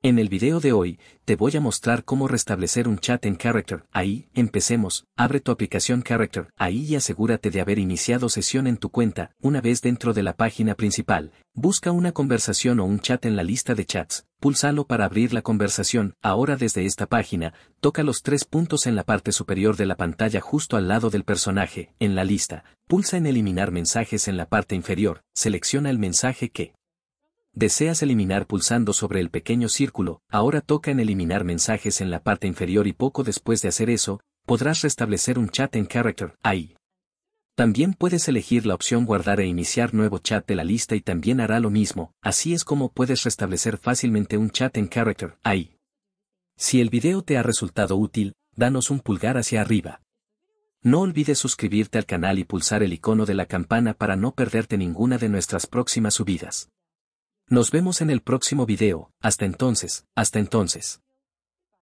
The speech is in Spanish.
En el video de hoy, te voy a mostrar cómo restablecer un chat en Character. Ahí, empecemos, abre tu aplicación Character. Ahí y asegúrate de haber iniciado sesión en tu cuenta. Una vez dentro de la página principal, busca una conversación o un chat en la lista de chats. Púlsalo para abrir la conversación. Ahora desde esta página, toca los tres puntos en la parte superior de la pantalla justo al lado del personaje. En la lista, pulsa en eliminar mensajes en la parte inferior. Selecciona el mensaje que Deseas eliminar pulsando sobre el pequeño círculo, ahora toca en eliminar mensajes en la parte inferior y poco después de hacer eso, podrás restablecer un chat en character ahí. También puedes elegir la opción guardar e iniciar nuevo chat de la lista y también hará lo mismo, así es como puedes restablecer fácilmente un chat en character ahí. Si el video te ha resultado útil, danos un pulgar hacia arriba. No olvides suscribirte al canal y pulsar el icono de la campana para no perderte ninguna de nuestras próximas subidas. Nos vemos en el próximo video, hasta entonces, hasta entonces.